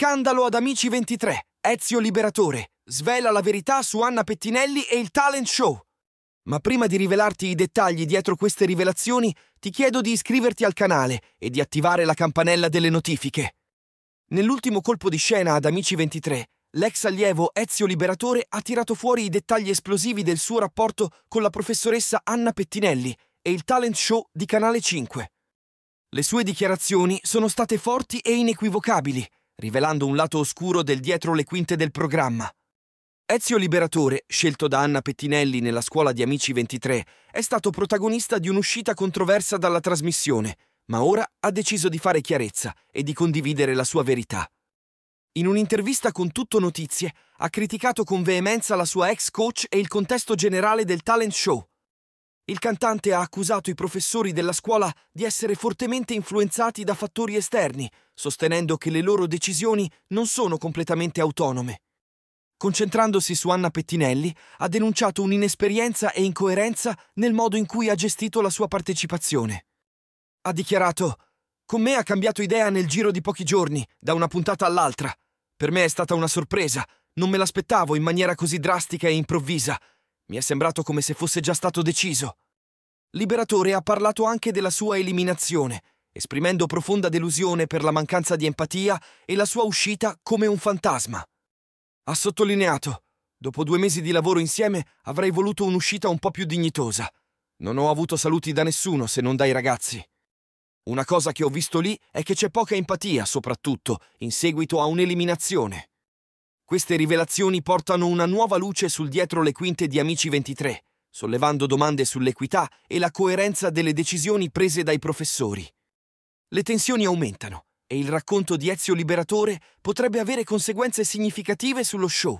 Scandalo ad Amici 23. Ezio Liberatore. Svela la verità su Anna Pettinelli e il talent show. Ma prima di rivelarti i dettagli dietro queste rivelazioni, ti chiedo di iscriverti al canale e di attivare la campanella delle notifiche. Nell'ultimo colpo di scena ad Amici 23, l'ex allievo Ezio Liberatore ha tirato fuori i dettagli esplosivi del suo rapporto con la professoressa Anna Pettinelli e il talent show di Canale 5. Le sue dichiarazioni sono state forti e inequivocabili rivelando un lato oscuro del dietro le quinte del programma. Ezio Liberatore, scelto da Anna Pettinelli nella scuola di Amici 23, è stato protagonista di un'uscita controversa dalla trasmissione, ma ora ha deciso di fare chiarezza e di condividere la sua verità. In un'intervista con Tutto Notizie ha criticato con veemenza la sua ex coach e il contesto generale del talent show. Il cantante ha accusato i professori della scuola di essere fortemente influenzati da fattori esterni, sostenendo che le loro decisioni non sono completamente autonome. Concentrandosi su Anna Pettinelli, ha denunciato un'inesperienza e incoerenza nel modo in cui ha gestito la sua partecipazione. Ha dichiarato con me ha cambiato idea nel giro di pochi giorni, da una puntata all'altra. Per me è stata una sorpresa, non me l'aspettavo in maniera così drastica e improvvisa. Mi è sembrato come se fosse già stato deciso. Liberatore ha parlato anche della sua eliminazione, esprimendo profonda delusione per la mancanza di empatia e la sua uscita come un fantasma. Ha sottolineato, dopo due mesi di lavoro insieme avrei voluto un'uscita un po' più dignitosa. Non ho avuto saluti da nessuno se non dai ragazzi. Una cosa che ho visto lì è che c'è poca empatia, soprattutto, in seguito a un'eliminazione. Queste rivelazioni portano una nuova luce sul dietro le quinte di Amici 23, sollevando domande sull'equità e la coerenza delle decisioni prese dai professori. Le tensioni aumentano e il racconto di Ezio Liberatore potrebbe avere conseguenze significative sullo show.